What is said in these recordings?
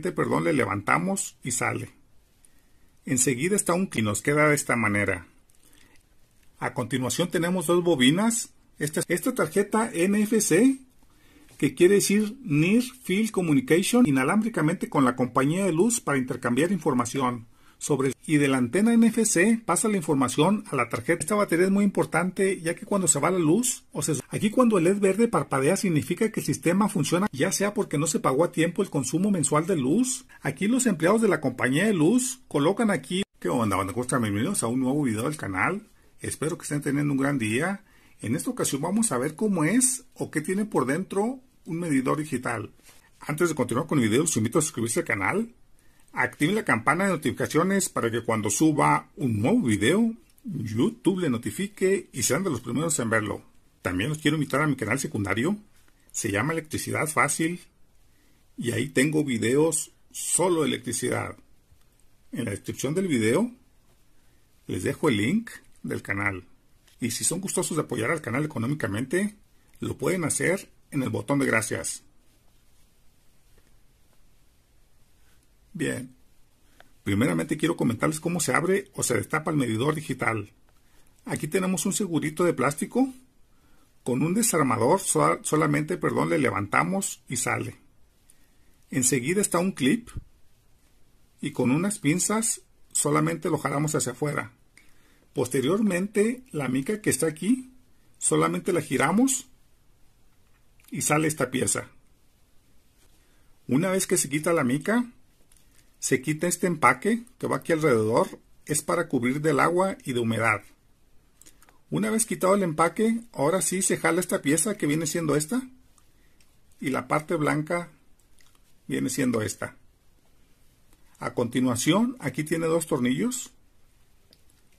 perdón, le levantamos y sale. Enseguida está un y nos queda de esta manera. A continuación tenemos dos bobinas. Esta, esta tarjeta NFC, que quiere decir Near Field Communication, inalámbricamente con la compañía de luz para intercambiar información sobre y de la antena NFC pasa la información a la tarjeta. Esta batería es muy importante ya que cuando se va la luz o se... aquí cuando el LED verde parpadea significa que el sistema funciona ya sea porque no se pagó a tiempo el consumo mensual de luz. Aquí los empleados de la compañía de luz colocan aquí ¿Qué onda? Bueno, bienvenidos a un nuevo video del canal. Espero que estén teniendo un gran día. En esta ocasión vamos a ver cómo es o qué tiene por dentro un medidor digital. Antes de continuar con el video, los invito a suscribirse al canal Active la campana de notificaciones para que cuando suba un nuevo video, YouTube le notifique y sean de los primeros en verlo. También los quiero invitar a mi canal secundario. Se llama Electricidad Fácil. Y ahí tengo videos solo de electricidad. En la descripción del video les dejo el link del canal. Y si son gustosos de apoyar al canal económicamente, lo pueden hacer en el botón de gracias. Bien, primeramente quiero comentarles cómo se abre o se destapa el medidor digital. Aquí tenemos un segurito de plástico. Con un desarmador solamente perdón, le levantamos y sale. Enseguida está un clip y con unas pinzas solamente lo jalamos hacia afuera. Posteriormente la mica que está aquí solamente la giramos y sale esta pieza. Una vez que se quita la mica, se quita este empaque que va aquí alrededor, es para cubrir del agua y de humedad. Una vez quitado el empaque, ahora sí se jala esta pieza que viene siendo esta y la parte blanca viene siendo esta. A continuación, aquí tiene dos tornillos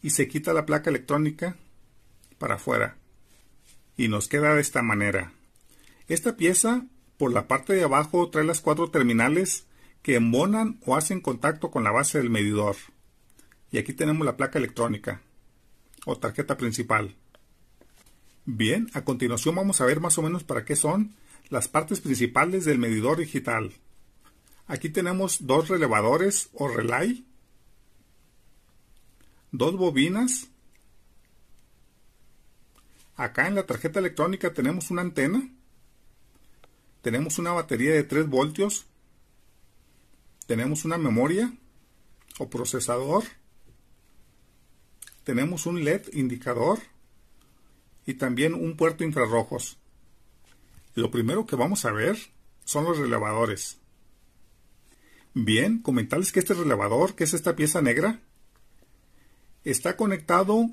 y se quita la placa electrónica para afuera. Y nos queda de esta manera. Esta pieza, por la parte de abajo, trae las cuatro terminales que embonan o hacen contacto con la base del medidor. Y aquí tenemos la placa electrónica o tarjeta principal. Bien, a continuación vamos a ver más o menos para qué son las partes principales del medidor digital. Aquí tenemos dos relevadores o relay, dos bobinas. Acá en la tarjeta electrónica tenemos una antena. Tenemos una batería de 3 voltios tenemos una memoria o procesador, tenemos un LED indicador y también un puerto infrarrojos. Lo primero que vamos a ver son los relevadores. Bien, comentarles que este relevador, que es esta pieza negra, está conectado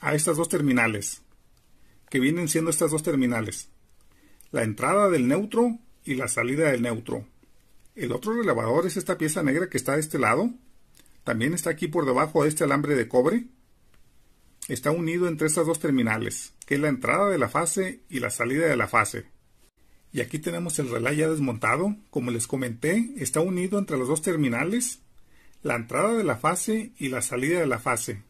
a estas dos terminales, que vienen siendo estas dos terminales, la entrada del neutro y la salida del neutro. El otro relevador es esta pieza negra que está de este lado. También está aquí por debajo de este alambre de cobre. Está unido entre estas dos terminales, que es la entrada de la fase y la salida de la fase. Y aquí tenemos el relé ya desmontado. Como les comenté, está unido entre los dos terminales, la entrada de la fase y la salida de la fase.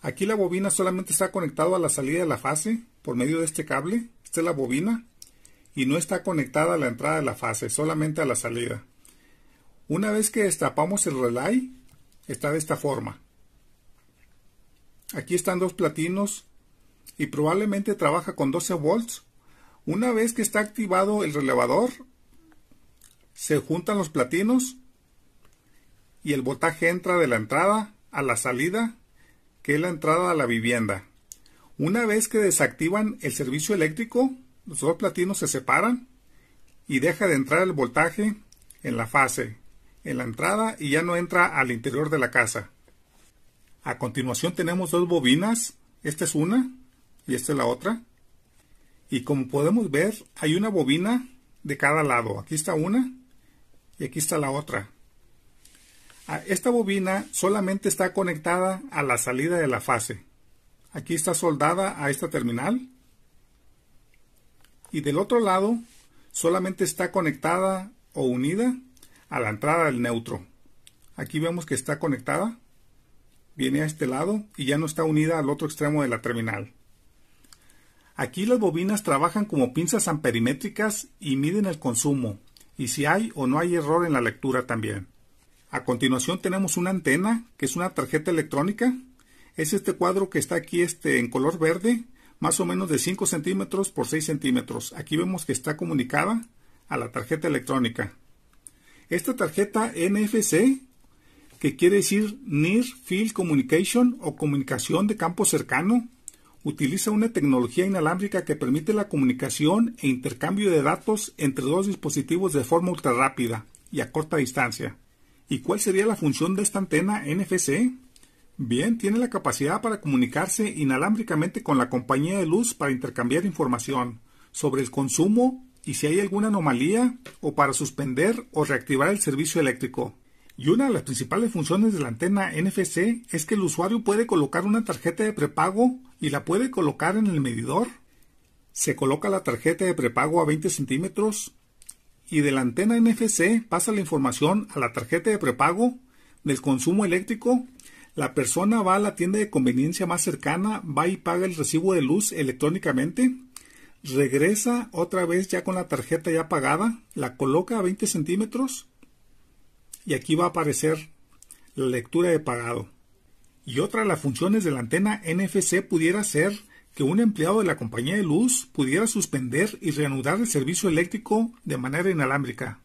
Aquí la bobina solamente está conectada a la salida de la fase por medio de este cable. Esta es la bobina y no está conectada a la entrada de la fase, solamente a la salida. Una vez que destapamos el relay, está de esta forma. Aquí están dos platinos y probablemente trabaja con 12 volts. Una vez que está activado el relevador, se juntan los platinos y el voltaje entra de la entrada a la salida, que es la entrada a la vivienda. Una vez que desactivan el servicio eléctrico, los dos platinos se separan y deja de entrar el voltaje en la fase, en la entrada y ya no entra al interior de la casa. A continuación tenemos dos bobinas, esta es una y esta es la otra. Y como podemos ver, hay una bobina de cada lado. Aquí está una y aquí está la otra. Esta bobina solamente está conectada a la salida de la fase. Aquí está soldada a esta terminal y del otro lado solamente está conectada o unida a la entrada del neutro. Aquí vemos que está conectada, viene a este lado y ya no está unida al otro extremo de la terminal. Aquí las bobinas trabajan como pinzas amperimétricas y miden el consumo y si hay o no hay error en la lectura también. A continuación tenemos una antena que es una tarjeta electrónica. Es este cuadro que está aquí este, en color verde más o menos de 5 centímetros por 6 centímetros. Aquí vemos que está comunicada a la tarjeta electrónica. Esta tarjeta NFC, que quiere decir Near Field Communication o comunicación de campo cercano, utiliza una tecnología inalámbrica que permite la comunicación e intercambio de datos entre dos dispositivos de forma ultrarrápida y a corta distancia. ¿Y cuál sería la función de esta antena NFC? Bien, tiene la capacidad para comunicarse inalámbricamente con la compañía de luz para intercambiar información sobre el consumo y si hay alguna anomalía o para suspender o reactivar el servicio eléctrico. Y una de las principales funciones de la antena NFC es que el usuario puede colocar una tarjeta de prepago y la puede colocar en el medidor. Se coloca la tarjeta de prepago a 20 centímetros y de la antena NFC pasa la información a la tarjeta de prepago del consumo eléctrico la persona va a la tienda de conveniencia más cercana, va y paga el recibo de luz electrónicamente, regresa otra vez ya con la tarjeta ya pagada, la coloca a 20 centímetros y aquí va a aparecer la lectura de pagado. Y otra de las funciones de la antena NFC pudiera ser que un empleado de la compañía de luz pudiera suspender y reanudar el servicio eléctrico de manera inalámbrica.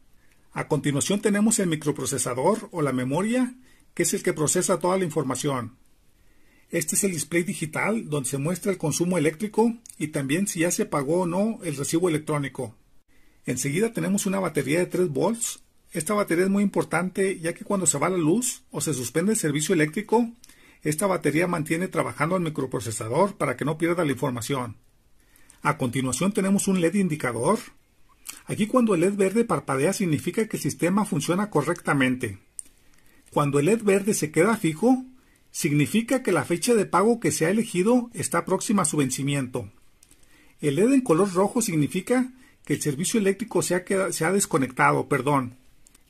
A continuación tenemos el microprocesador o la memoria que es el que procesa toda la información. Este es el display digital donde se muestra el consumo eléctrico y también si ya se pagó o no el recibo electrónico. Enseguida tenemos una batería de 3 volts. Esta batería es muy importante ya que cuando se va la luz o se suspende el servicio eléctrico, esta batería mantiene trabajando al microprocesador para que no pierda la información. A continuación tenemos un LED indicador. Aquí cuando el LED verde parpadea significa que el sistema funciona correctamente. Cuando el LED verde se queda fijo, significa que la fecha de pago que se ha elegido está próxima a su vencimiento. El LED en color rojo significa que el servicio eléctrico se ha, desconectado, perdón,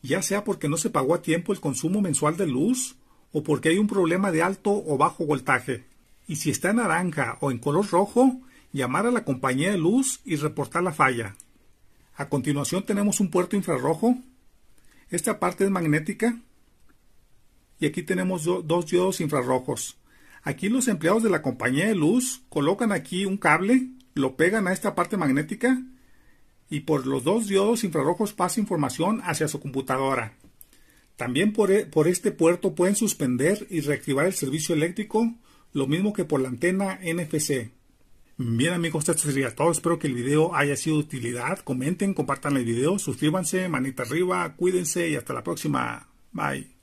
ya sea porque no se pagó a tiempo el consumo mensual de luz o porque hay un problema de alto o bajo voltaje. Y si está en naranja o en color rojo, llamar a la compañía de luz y reportar la falla. A continuación tenemos un puerto infrarrojo. Esta parte es magnética y aquí tenemos dos diodos infrarrojos. Aquí los empleados de la compañía de luz colocan aquí un cable, lo pegan a esta parte magnética y por los dos diodos infrarrojos pasa información hacia su computadora. También por, e, este puerto pueden suspender y reactivar el servicio eléctrico, lo mismo que por la antena NFC. Bien amigos, esto sería todo. Espero que el video haya sido de utilidad. Comenten, compartan el video, suscríbanse, manita arriba, cuídense y hasta la próxima. Bye.